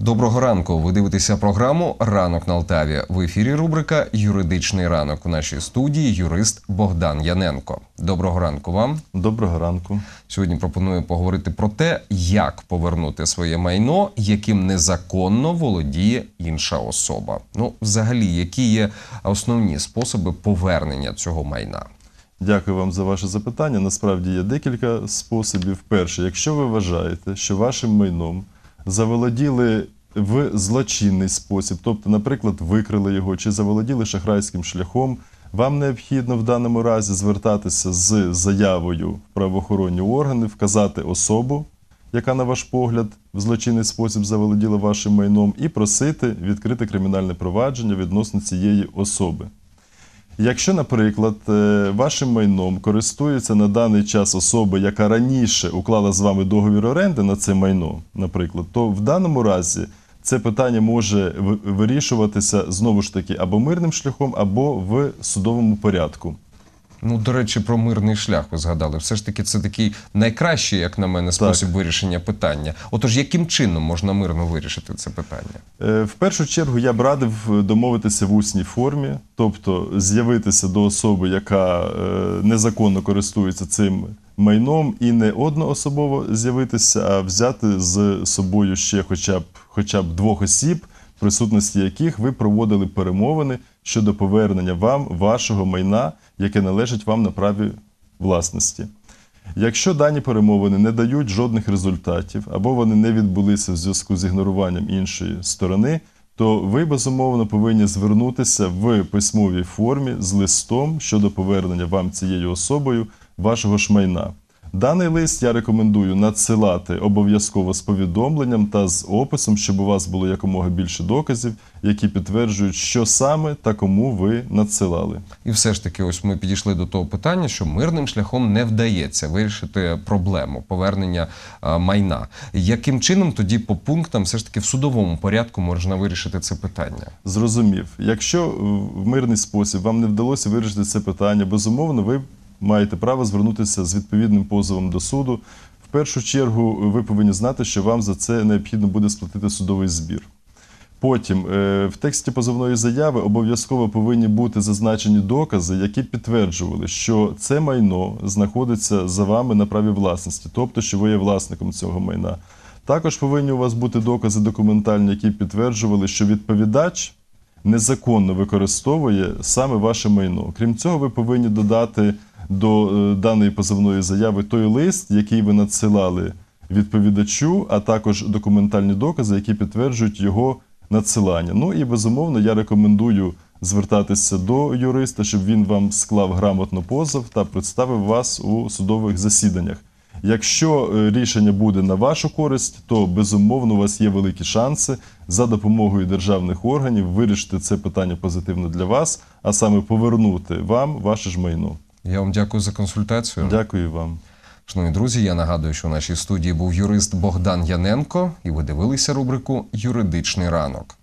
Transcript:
Доброго ранку. Ви дивитеся програму Ранок на Алтаві. В ефірі рубрика Юридичний ранок у нашій студії юрист Богдан Яненко. Доброго ранку вам. Доброго ранку. Сьогодні пропоную поговорити про те, як повернути своє майно, яким незаконно володіє інша особа. Ну, взагалі, які є основні способи повернення цього майна. Дякую вам за ваше запитання. Насправді є декілька способів. Перше, якщо ви вважаєте, що вашим майном заволоділи в злочинний спосіб, тобто, наприклад, викрили його чи заволоділи шахрайським шляхом. Вам необхідно в даному разі звертатися з заявою в правоохоронні органи, вказати особу, яка, на ваш погляд, в злочинний спосіб заволоділа вашим майном, і просити відкрити кримінальне провадження відносно цієї особи. Якщо, наприклад, е, вашим майном користується на даний час особа, яка раніше уклала з вами договір оренди на це майно, наприклад, то в даному разі це питання може вирішуватися знову ж таки або мирним шляхом, або в судовому порядку. Ну, до речі, про мирний шлях ви згадали. Все ж таки, це такий найкращий, як на мене, спосіб так. вирішення питання. Отож, яким чином можна мирно вирішити це питання? Е, в першу чергу я б радив е, домовитися в усній формі, тобто з'явитися до особи, яка е, незаконно користується цим майном, і не одноособово з'явитися, а взяти з собою ще, хоча б, хоча б двох осіб, присутності яких ви проводили перемовини щодо повернення вам вашого майна, яке належить вам на праві власності. Якщо дані перемовини не дають жодних результатів, або вони не відбулися в зв'язку з ігноруванням іншої сторони, то ви безумовно повинні звернутися в письмовій формі з листом щодо повернення вам цією особою вашого ж майна. Даний лист я рекомендую надсилати обов'язково з повідомленням та з описом, щоб у вас було якомога більше доказів, які підтверджують, що саме та кому ви надсилали. І все ж таки, ось ми підійшли до того питання, що мирним шляхом не вдається вирішити проблему повернення е, майна. Яким чином тоді по пунктам, все ж таки, в судовому порядку можна вирішити це питання? Зрозумів, якщо в мирний спосіб вам не вдалося вирішити це питання, безумовно, ви маєте право звернутися з відповідним позовом до суду. В першу чергу е, ви повинні знати, що вам за це необхідно буде сплатити судовий збір. Потім е, в тексті позовної заяви обов'язково повинні бути зазначені докази, які підтверджували, що це майно знаходиться за вами на праві власності, тобто, що ви є власником цього майна. Також повинні у вас бути докази документальні, які підтверджували, що відповідач незаконно використовує саме ваше майно. Крім цього, ви повинні додати до е, даної позивної заяви той лист, який ви надсилали відповідачу, а також документальні докази, які підтверджують його надсилання. Ну і безумовно, я рекомендую звертатися до юриста, щоб він вам склав грамотно позов та представив вас у судових засіданнях. Якщо е, рішення буде на вашу користь, то безумовно у вас є великі шанси за допомогою державних органів вирішити це питання позитивно для вас, а саме повернути вам ваше ж майно. Я вам дякую за консультацію. Дякую вам. Шановні друзі, я нагадую, що в нашій студії був юрист Богдан Яненко, і ви дивилися рубрику Юридичний ранок.